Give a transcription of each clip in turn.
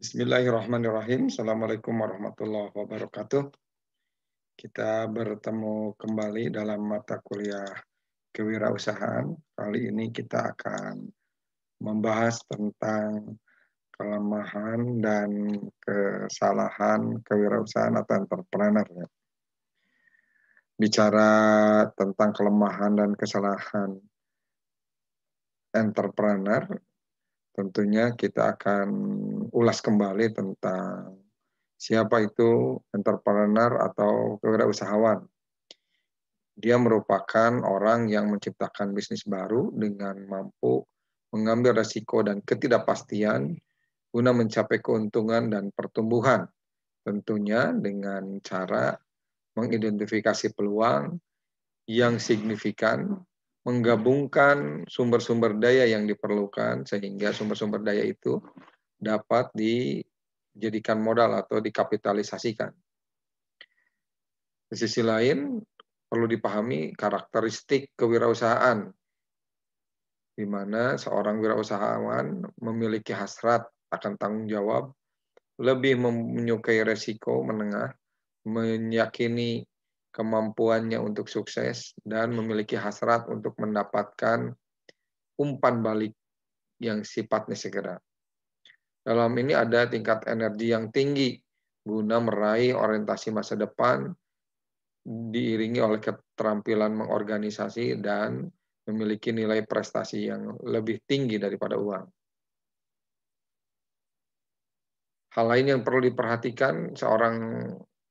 Bismillahirrahmanirrahim. Assalamualaikum warahmatullahi wabarakatuh. Kita bertemu kembali dalam mata kuliah kewirausahaan. Kali ini kita akan membahas tentang kelemahan dan kesalahan kewirausahaan atau entrepreneur. Ya. Bicara tentang kelemahan dan kesalahan entrepreneur tentunya kita akan ulas kembali tentang siapa itu entrepreneur atau kewirausahawan. Dia merupakan orang yang menciptakan bisnis baru dengan mampu mengambil resiko dan ketidakpastian guna mencapai keuntungan dan pertumbuhan. Tentunya dengan cara mengidentifikasi peluang yang signifikan menggabungkan sumber-sumber daya yang diperlukan sehingga sumber-sumber daya itu dapat dijadikan modal atau dikapitalisasikan. Di sisi lain, perlu dipahami karakteristik kewirausahaan di mana seorang wirausahawan memiliki hasrat akan tanggung jawab, lebih menyukai resiko menengah, meyakini kemampuannya untuk sukses, dan memiliki hasrat untuk mendapatkan umpan balik yang sifatnya segera. Dalam ini ada tingkat energi yang tinggi guna meraih orientasi masa depan diiringi oleh keterampilan mengorganisasi dan memiliki nilai prestasi yang lebih tinggi daripada uang. Hal lain yang perlu diperhatikan seorang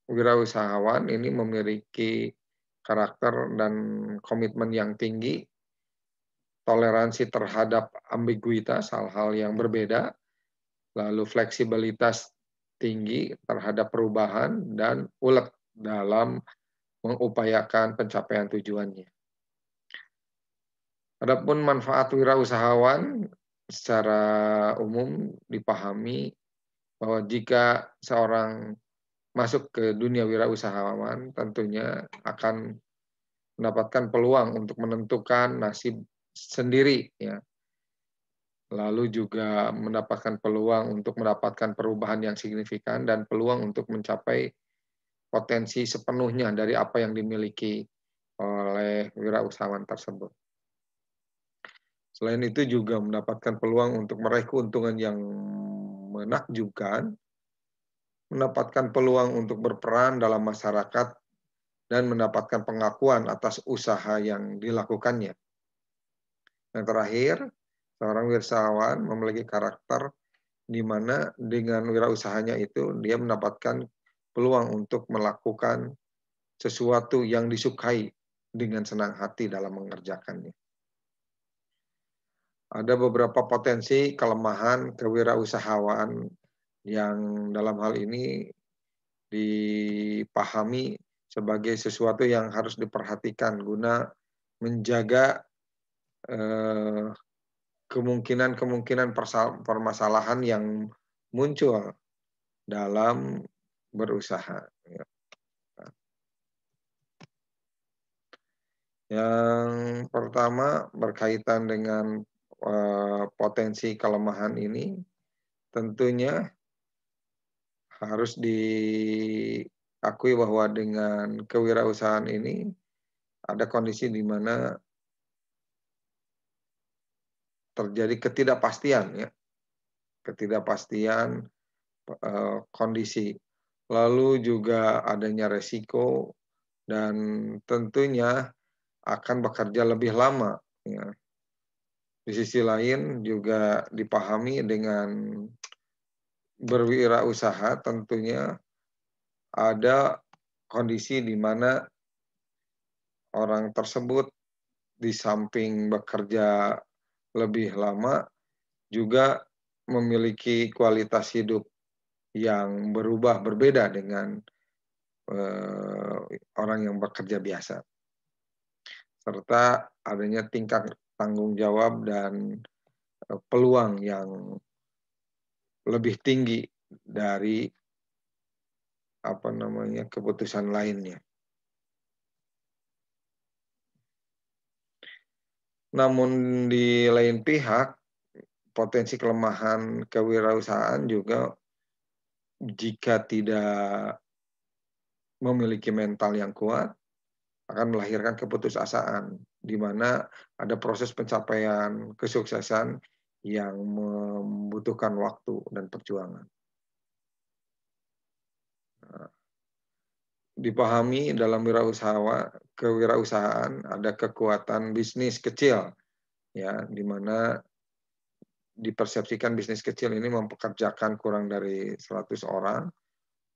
wirausahawan ini memiliki karakter dan komitmen yang tinggi, toleransi terhadap ambiguitas, hal-hal yang berbeda, lalu fleksibilitas tinggi terhadap perubahan, dan ulet dalam mengupayakan pencapaian tujuannya. Adapun manfaat wirausahawan secara umum dipahami bahwa jika seorang masuk ke dunia wirausahawan tentunya akan mendapatkan peluang untuk menentukan nasib sendiri ya. Lalu juga mendapatkan peluang untuk mendapatkan perubahan yang signifikan dan peluang untuk mencapai potensi sepenuhnya dari apa yang dimiliki oleh wirausahawan tersebut. Selain itu juga mendapatkan peluang untuk meraih keuntungan yang menakjubkan mendapatkan peluang untuk berperan dalam masyarakat dan mendapatkan pengakuan atas usaha yang dilakukannya. Yang terakhir, seorang wirausahawan memiliki karakter di mana dengan wirausahanya itu dia mendapatkan peluang untuk melakukan sesuatu yang disukai dengan senang hati dalam mengerjakannya. Ada beberapa potensi kelemahan kewirausahaan yang dalam hal ini dipahami sebagai sesuatu yang harus diperhatikan guna menjaga eh, kemungkinan-kemungkinan permasalahan yang muncul dalam berusaha. Yang pertama berkaitan dengan eh, potensi kelemahan ini, tentunya harus diakui bahwa dengan kewirausahaan ini ada kondisi di mana terjadi ketidakpastian ya. Ketidakpastian e, kondisi. Lalu juga adanya resiko dan tentunya akan bekerja lebih lama ya. Di sisi lain juga dipahami dengan berwirausaha tentunya ada kondisi di mana orang tersebut di samping bekerja lebih lama juga memiliki kualitas hidup yang berubah berbeda dengan eh, orang yang bekerja biasa serta adanya tingkat tanggung jawab dan eh, peluang yang lebih tinggi dari apa namanya keputusan lainnya. Namun di lain pihak potensi kelemahan kewirausahaan juga jika tidak memiliki mental yang kuat akan melahirkan keputusasaan di mana ada proses pencapaian kesuksesan yang membutuhkan waktu dan perjuangan. Nah, dipahami dalam wirausaha kewirausahaan ada kekuatan bisnis kecil ya di mana dipersepsikan bisnis kecil ini mempekerjakan kurang dari 100 orang.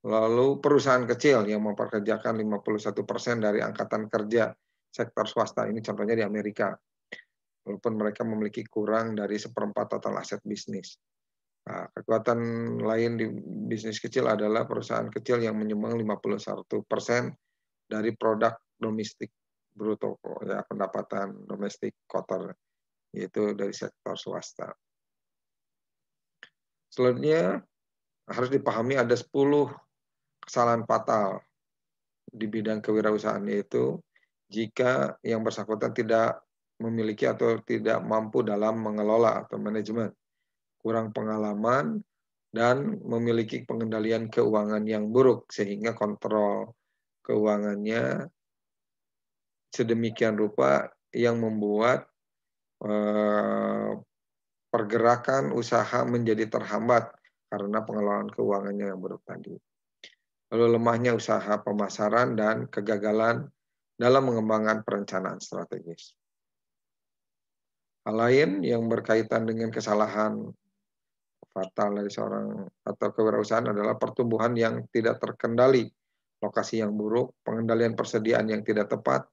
Lalu perusahaan kecil yang mempekerjakan 51% dari angkatan kerja sektor swasta ini contohnya di Amerika walaupun mereka memiliki kurang dari seperempat total aset bisnis. Nah, kekuatan lain di bisnis kecil adalah perusahaan kecil yang menyumbang 51 persen dari produk domestik bruto, ya pendapatan domestik kotor, yaitu dari sektor swasta. Selanjutnya, harus dipahami ada 10 kesalahan fatal di bidang kewirausahaan, yaitu jika yang bersangkutan tidak memiliki atau tidak mampu dalam mengelola atau manajemen, kurang pengalaman, dan memiliki pengendalian keuangan yang buruk sehingga kontrol keuangannya sedemikian rupa yang membuat eh, pergerakan usaha menjadi terhambat karena pengelolaan keuangannya yang buruk tadi. Lalu lemahnya usaha pemasaran dan kegagalan dalam mengembangkan perencanaan strategis. Hal lain yang berkaitan dengan kesalahan fatal dari seorang atau kewirausahaan adalah pertumbuhan yang tidak terkendali, lokasi yang buruk, pengendalian persediaan yang tidak tepat,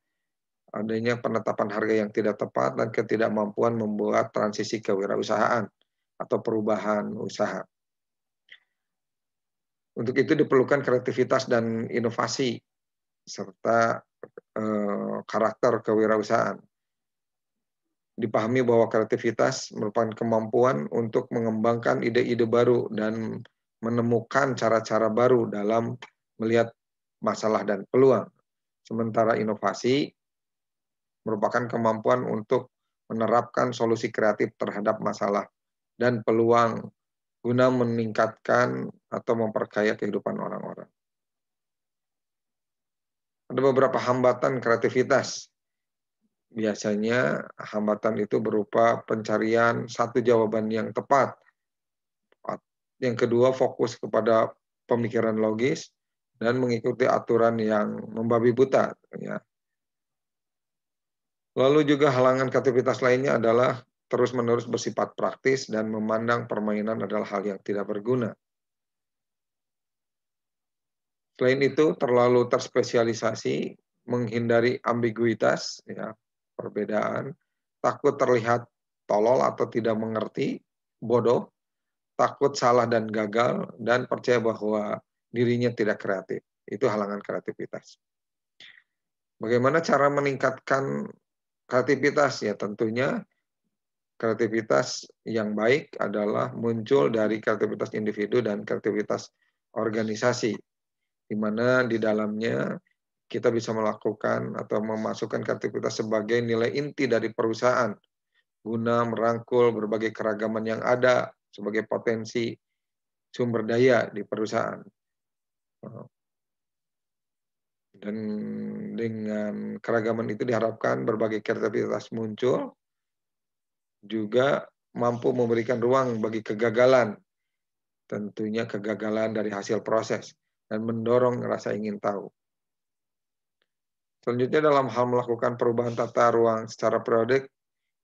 adanya penetapan harga yang tidak tepat, dan ketidakmampuan membuat transisi kewirausahaan atau perubahan usaha. Untuk itu diperlukan kreativitas dan inovasi serta eh, karakter kewirausahaan dipahami bahwa kreativitas merupakan kemampuan untuk mengembangkan ide-ide baru dan menemukan cara-cara baru dalam melihat masalah dan peluang. Sementara inovasi merupakan kemampuan untuk menerapkan solusi kreatif terhadap masalah dan peluang guna meningkatkan atau memperkaya kehidupan orang-orang. Ada beberapa hambatan kreativitas biasanya hambatan itu berupa pencarian satu jawaban yang tepat. Yang kedua, fokus kepada pemikiran logis dan mengikuti aturan yang membabi buta. Ya. Lalu juga halangan kreativitas lainnya adalah terus-menerus bersifat praktis dan memandang permainan adalah hal yang tidak berguna. Selain itu, terlalu terspesialisasi, menghindari ambiguitas, ya, perbedaan. Takut terlihat tolol atau tidak mengerti, bodoh, takut salah dan gagal, dan percaya bahwa dirinya tidak kreatif. Itu halangan kreativitas. Bagaimana cara meningkatkan kreativitas? Ya tentunya kreativitas yang baik adalah muncul dari kreativitas individu dan kreativitas organisasi, di mana di dalamnya kita bisa melakukan atau memasukkan kartu kita sebagai nilai inti dari perusahaan guna merangkul berbagai keragaman yang ada sebagai potensi sumber daya di perusahaan. Dan dengan keragaman itu diharapkan berbagai kreativitas muncul juga mampu memberikan ruang bagi kegagalan. Tentunya kegagalan dari hasil proses dan mendorong rasa ingin tahu. Selanjutnya dalam hal melakukan perubahan tata ruang secara periodik,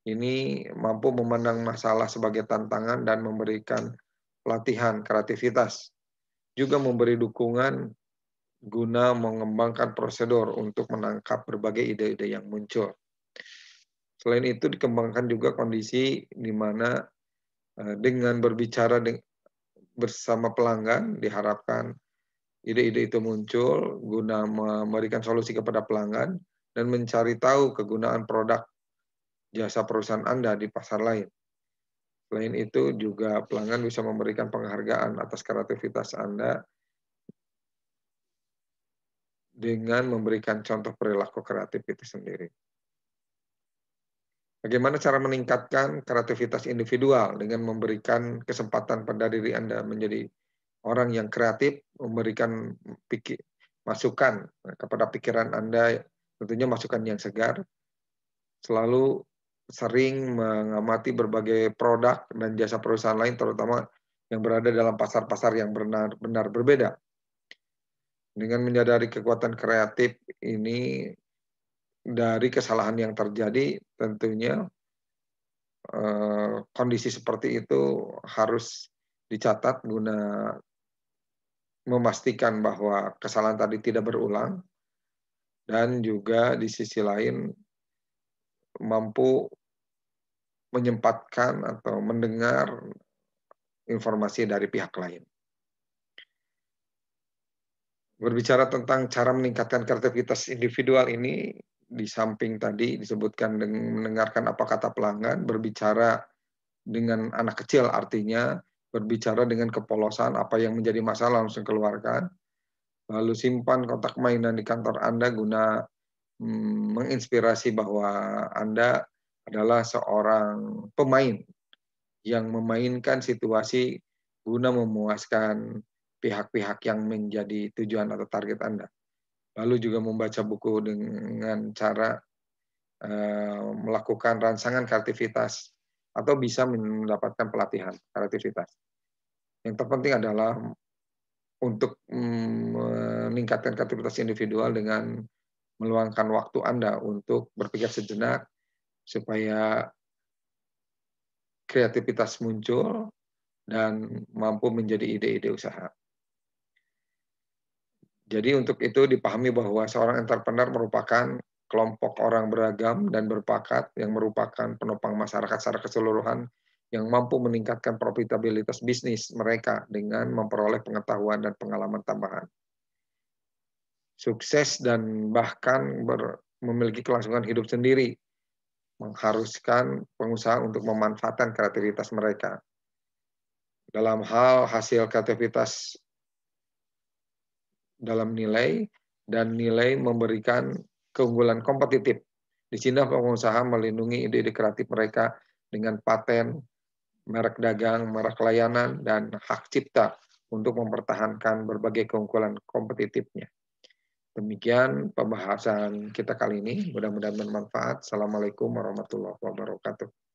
ini mampu memandang masalah sebagai tantangan dan memberikan pelatihan kreativitas. Juga memberi dukungan guna mengembangkan prosedur untuk menangkap berbagai ide-ide yang muncul. Selain itu dikembangkan juga kondisi di mana eh, dengan berbicara bersama pelanggan diharapkan Ide-ide itu muncul guna memberikan solusi kepada pelanggan dan mencari tahu kegunaan produk jasa perusahaan Anda di pasar lain. Selain itu juga pelanggan bisa memberikan penghargaan atas kreativitas Anda dengan memberikan contoh perilaku kreatif itu sendiri. Bagaimana cara meningkatkan kreativitas individual dengan memberikan kesempatan pada diri Anda menjadi orang yang kreatif memberikan pikir, masukan kepada pikiran Anda, tentunya masukan yang segar. Selalu sering mengamati berbagai produk dan jasa perusahaan lain, terutama yang berada dalam pasar-pasar yang benar-benar berbeda. Dengan menyadari kekuatan kreatif ini dari kesalahan yang terjadi, tentunya eh, kondisi seperti itu harus dicatat guna memastikan bahwa kesalahan tadi tidak berulang dan juga di sisi lain mampu menyempatkan atau mendengar informasi dari pihak lain. Berbicara tentang cara meningkatkan kreativitas individual ini, di samping tadi disebutkan dengan mendengarkan apa kata pelanggan, berbicara dengan anak kecil artinya berbicara dengan kepolosan apa yang menjadi masalah langsung keluarkan lalu simpan kotak mainan di kantor Anda guna hmm, menginspirasi bahwa Anda adalah seorang pemain yang memainkan situasi guna memuaskan pihak-pihak yang menjadi tujuan atau target Anda. Lalu juga membaca buku dengan cara eh, melakukan ransangan kreativitas atau bisa mendapatkan pelatihan kreativitas. Yang terpenting adalah untuk mm, meningkatkan kreativitas individual dengan meluangkan waktu Anda untuk berpikir sejenak supaya kreativitas muncul dan mampu menjadi ide-ide usaha. Jadi untuk itu dipahami bahwa seorang entrepreneur merupakan kelompok orang beragam dan berpakat yang merupakan penopang masyarakat secara keseluruhan yang mampu meningkatkan profitabilitas bisnis mereka dengan memperoleh pengetahuan dan pengalaman tambahan. Sukses dan bahkan ber, memiliki kelangsungan hidup sendiri mengharuskan pengusaha untuk memanfaatkan kreativitas mereka. Dalam hal hasil kreativitas dalam nilai dan nilai memberikan keunggulan kompetitif. Di sini pengusaha melindungi ide-ide kreatif mereka dengan paten, merek dagang, merek layanan, dan hak cipta untuk mempertahankan berbagai keunggulan kompetitifnya. Demikian pembahasan kita kali ini. Mudah-mudahan bermanfaat. Assalamualaikum warahmatullahi wabarakatuh.